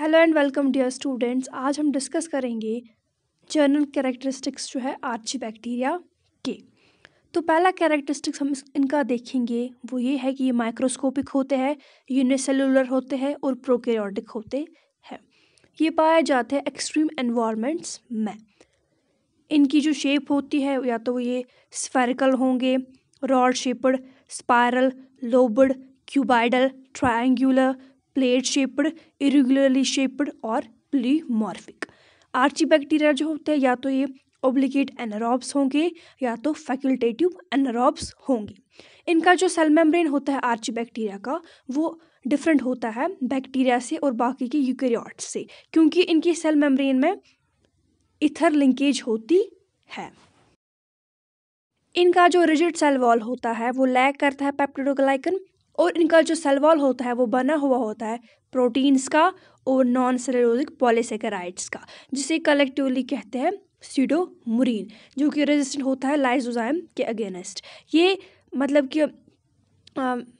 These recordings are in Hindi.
hello and welcome dear students आज हम डिस्कस करेंगे जर्नल कैरेक्टरिस्टिक्स जो है आर्ची बैक्टीरिया के तो पहला कैरेक्टरिस्टिक्स हम इनका देखेंगे वो ये है कि ये माइक्रोस्कोपिक होते हैं यूनिसेलुलर होते हैं और प्रोकैरियोटिक होते हैं ये पाए जाते हैं एक्सट्रीम एनवायरमेंट्स में इनकी जो शेप होती है या तो ये स्फेरिकल होंगे rod shaped spiral lobed cuboidal triangular plate shaped irregularly shaped और प्लीमॉर्फिक आर्ची बैक्टीरिया जो होते हैं या तो ये ओब्लिकेट एनारोब्स होंगे या तो फैकल्टेटिव एनारोब्स होंगे इनका जो सेल मेम्ब्रेन होता है आर्ची बैक्टीरिया का वो डिफरेंट होता है बैक्टीरिया से और बाकी के यूकेरियोट्स से क्योंकि इनकी सेल मेम्ब्रेन में इथर लिंकेज होती है इनका जो रिजिड सेल वॉल होता है वो लैग करता है पेप्टोग्लाइकन और इनका जो सेल वॉल होता है वो बना हुआ होता है प्रोटीन्स का और नॉन सेलोजिक पॉलीसेकेराइड्स का जिसे कलेक्टिवली कहते हैं सीडोमुरीन जो कि रेजिस्टेंट होता है लाइजोजाइम के अगेंस्ट ये मतलब कि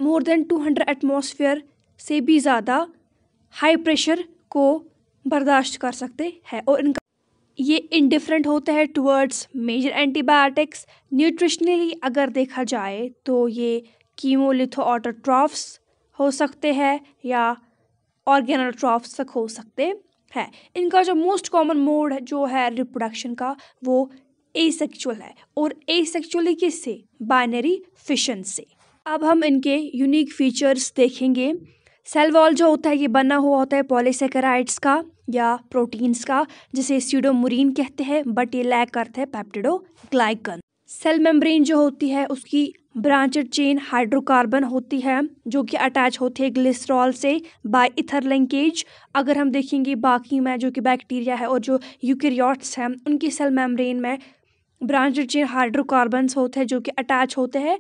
more than two hundred atmosphere से भी ज़्यादा हाई प्रेशर को बर्दाश्त कर सकते हैं और इनका ये इनडिफरेंट होता है टुवर्ड्स मेजर एंटीबायोटिक्स न्यूट्रिशनली अगर देखा जाए तो ये कीमोलिथोऑटोट्रॉफ्स हो सकते हैं या तक हो सकते हैं इनका जो मोस्ट कॉमन मोड जो है रिप्रोडक्शन का वो एसेक्चुअल है और एसेक्चुअली किससे बाइनरी फिशन से अब हम इनके यूनिक फीचर्स देखेंगे सेल वॉल जो होता है ये बना हुआ होता है पॉलीसेकेराइड्स का या प्रोटीन्स का जिसे सीडोमुरीन कहते हैं बट ये लैक करते हैं पैप्टिडो ग्लाइकन सेल मेम्ब्रेन जो होती है उसकी ब्रांचड चेन हाइड्रोकार्बन होती है जो कि अटैच होती है ग्लिसरॉल से बाय इथर लिंकेज अगर हम देखेंगे बाकी में जो कि बैक्टीरिया है और जो यूकेरियोट्स हैं उनकी सेल मेम्ब्रेन में ब्रांचड चेन हाइड्रोकार्बन्स होते हैं जो कि अटैच होते हैं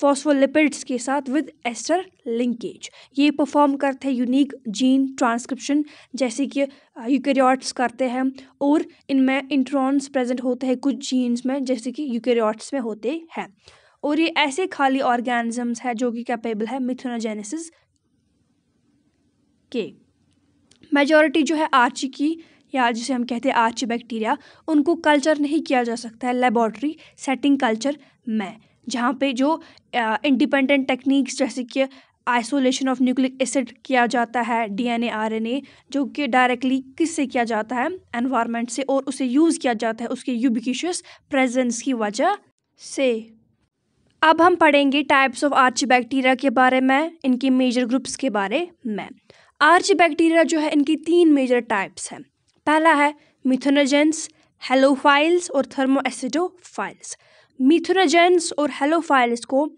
फॉस्फोलिपिड्स के साथ विद एस्टर लिंकेज ये परफॉर्म करते हैं यूनिक जीन ट्रांसक्रिप्शन जैसे कि यूकेरियोट्स करते हैं और इनमें इंट्रॉन्स प्रेजेंट होते हैं कुछ जीन्स में जैसे कि यूकेरियोट्स में होते हैं और ये ऐसे खाली ऑर्गेनिजम्स है जो कि कैपेबल है मिथुनाजेनेसिस के मेजॉरिटी जो है आर्ची की या जिसे हम कहते हैं आर्ची बैक्टीरिया उनको कल्चर नहीं किया जा सकता है लेबॉर्ट्री सेटिंग कल्चर में जहाँ पे जो इंडिपेंडेंट टेक्निक्स जैसे कि आइसोलेशन ऑफ न्यूक्लिक एसिड किया जाता है डीएनए आरएनए जो कि डायरेक्टली किससे किया जाता है एनवायरनमेंट से और उसे यूज़ किया जाता है उसके यूबिकिशियस प्रेजेंस की वजह से अब हम पढ़ेंगे टाइप्स ऑफ आर्च बैक्टीरिया के बारे में इनके मेजर ग्रुप्स के बारे में आर्च बैक्टीरिया जो है इनकी तीन मेजर टाइप्स हैं पहला है मिथोनोजेंस हेलोफाइल्स और थर्मोएसिडोफाइल्स मिथोनोजेंस और हेलोफाइल्स को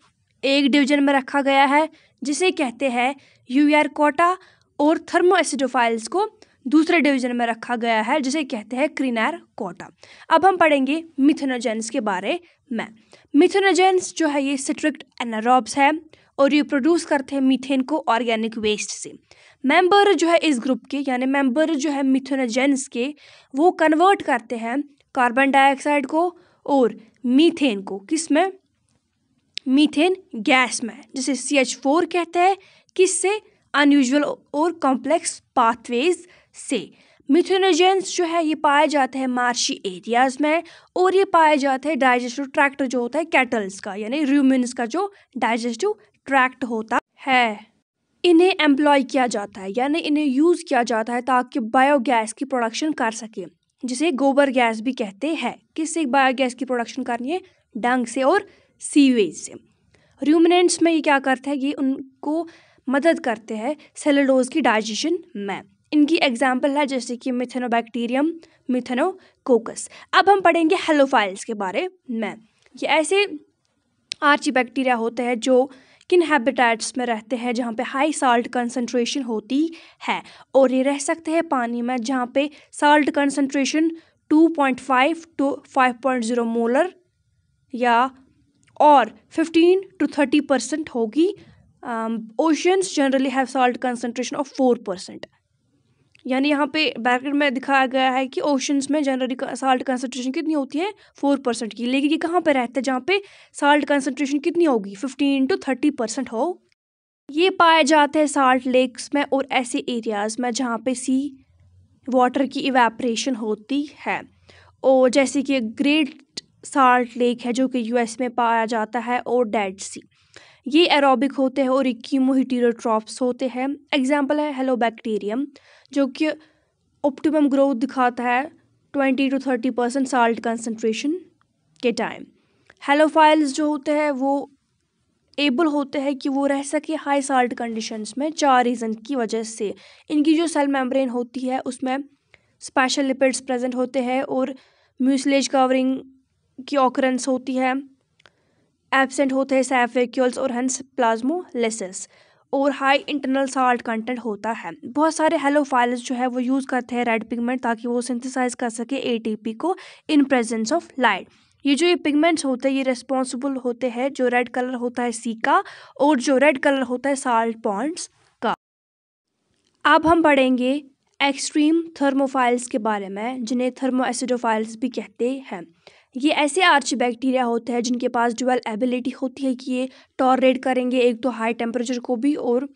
एक डिवीजन में रखा गया है जिसे कहते हैं कोटा और थर्मोएसिडोफाइल्स को दूसरे डिवीजन में रखा गया है जिसे कहते हैं क्रीनैर कोटा अब हम पढ़ेंगे मिथनोजेंस के बारे में मिथनोजेंस जो है ये सिट्रिक्ट एनारोब्स है और ये प्रोड्यूस करते हैं मीथेन को ऑर्गेनिक वेस्ट से मेंबर जो है इस ग्रुप के यानी मेंबर जो है मिथनोजेंस के वो कन्वर्ट करते हैं कार्बन डाइऑक्साइड को और मीथेन को किस में मीथेन गैस में जिसे सी एच फोर कहते हैं किससे अनयूजल और कॉम्प्लेक्स पाथवेज से मिथुनोजेंस जो है ये पाए जाते हैं मार्शी एरियाज में और ये पाए जाते हैं डाइजेस्टिव ट्रैक्ट जो होता है कैटल्स का यानी र्यूमिनस का जो डाइजेस्टिव ट्रैक्ट होता है इन्हें एम्प्लॉय किया जाता है यानी इन्हें यूज़ किया जाता है ताकि बायोगैस की प्रोडक्शन कर सके जिसे गोबर गैस भी कहते हैं किससे बायोगैस की प्रोडक्शन करनी है डंग से और सीवेज से र्यूमिनेंट्स में ये क्या करते हैं ये उनको मदद करते हैं सेलोडोज की डाइजेशन में इनकी एग्जाम्पल है जैसे कि मिथेनोबैक्टीरियम मिथेनोकोकस अब हम पढ़ेंगे हेलोफाइल्स के बारे में ये ऐसे आर्ची बैक्टीरिया होते हैं जो किन हैबिटेट्स में रहते हैं जहाँ पे हाई साल्ट कंसनट्रेशन होती है और ये रह सकते हैं पानी में जहाँ पे साल्ट कंसनट्रेशन 2.5 टू 5.0 मोलर या और 15 टू 30 परसेंट होगी oceans generally have salt concentration of 4 percent यानी यहाँ पे बैकग्राउंड में दिखाया गया है कि ओशंस में जनरली साल्ट कंसनट्रेशन कितनी होती है फोर परसेंट की लेकिन ये कहाँ पे रहता है जहाँ पे साल्ट कंसनट्रेशन कितनी होगी फिफ्टीन टू थर्टी परसेंट हो ये पाए जाते हैं साल्ट लेक्स में और ऐसे एरियाज़ में जहाँ पे सी वाटर की इवेपरेशन होती है और जैसे कि ग्रेट साल्ट लेक है जो कि यूएस में पाया जाता है और डेड सी ये एरोबिक होते हैं और एक कीमोहिटीरोट्रॉप्स होते हैं एग्जाम्पल है हेलोबैक्टीरियम जो कि ऑप्टिमम ग्रोथ दिखाता है twenty to thirty percent salt concentration के टाइम हेलोफाइल्स जो होते हैं वो एबल होते हैं कि वो रह सके हाई साल्ट कंडीशंस में चार रीज़न की वजह से इनकी जो सेल मेम्ब्रेन होती है उसमें स्पेशल लिपिड्स प्रेजेंट होते हैं और म्यूसलेज कवरिंग की ऑकरेंस होती है एबसेंट होते हैं सैफेक्यूल्स और हंस प्लाज्मोलिसिस और हाई इंटरनल साल्ट कंटेंट होता है बहुत सारे फाइल्स जो है वो यूज़ करते हैं रेड पिगमेंट ताकि वो सिंथेसाइज कर सके ए को इन प्रेजेंस ऑफ लाइट ये जो ये पिगमेंट्स होते हैं ये रिस्पॉन्सिबल होते हैं जो रेड कलर होता है सी का और जो रेड कलर होता है साल्ट पॉन्ड्स का अब हम पढ़ेंगे एक्सट्रीम थर्मोफाइल्स के बारे में जिन्हें थर्मो एसिडोफाइल्स भी कहते हैं ये ऐसे आर्च बैक्टीरिया होते हैं जिनके पास डुअल एबिलिटी होती है कि ये टॉलरेट करेंगे एक तो हाई टेम्परेचर को भी और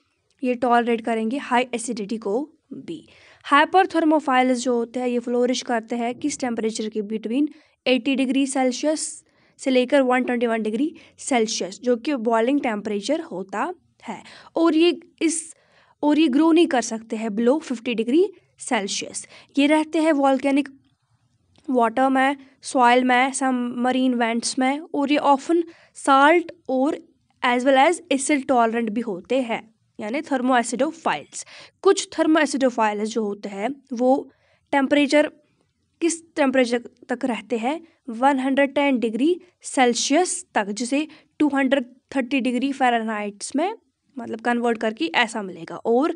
ये टॉलरेट करेंगे हाई एसिडिटी को भी हाइपर थर्मोफाइल्स जो होते हैं ये फ्लोरिश करते हैं किस टेम्परेचर के बिटवीन 80 डिग्री सेल्सियस से लेकर 121 डिग्री सेल्सियस जो कि बॉइलिंग टेम्परेचर होता है और ये इस और ये ग्रो नहीं कर सकते हैं बिलो 50 डिग्री सेल्सियस ये रहते हैं वॉल्केनिक वाटर में सॉयल में सम मरीन वेंट्स में और ये ऑफन साल्ट और as well as acid tolerant भी होते हैं यानी थर्मो एसिडोफाइल्स कुछ थर्मो एसिडोफाइल्स जो होते हैं वो टेम्परेचर किस टेम्परेचर तक रहते हैं 110 डिग्री सेल्सियस तक जिसे 230 डिग्री फ़ारेनहाइट्स में मतलब कन्वर्ट करके ऐसा मिलेगा और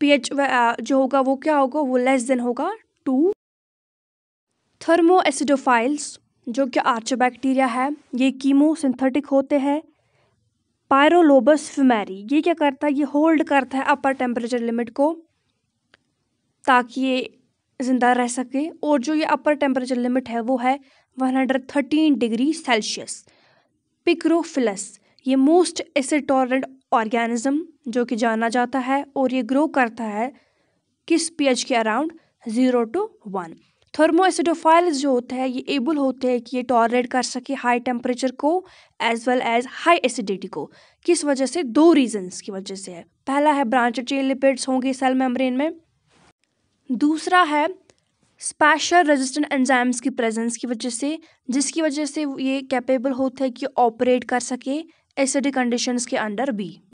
पीएच जो होगा वो क्या होगा वो लेस देन होगा टू थर्मोएसिडोफाइल्स जो कि आर्चोबैक्टीरिया है ये कीमोसिंथेटिक होते हैं पायरोलोबस फ्यूमैरी ये क्या करता है ये होल्ड करता है अपर टेम्परेचर लिमिट को ताकि ये ज़िंदा रह सके और जो ये अपर टेम्परेचर लिमिट है वो है 113 डिग्री सेल्सियस पिक्रोफिलस ये मोस्ट एसिड टॉलरेंट ऑर्गेनिज्म जो कि जाना जाता है और ये ग्रो करता है किस पीएच के around zero to one thermoacidophiles जो होते हैं ये एबल होते हैं कि ये टॉलरेट कर सके हाई टेम्परेचर को as well as high acidity को किस वजह से दो रीजंस की वजह से है पहला है ब्रांच चेन लिपिड्स होंगे सेल मेम्ब्रेन में दूसरा है स्पैशल रेजिस्टेंट एंजाइम्स की प्रेजेंस की वजह से जिसकी वजह से ये कैपेबल होते हैं कि ऑपरेट कर सके एसिडिक कंडीशंस के अंडर भी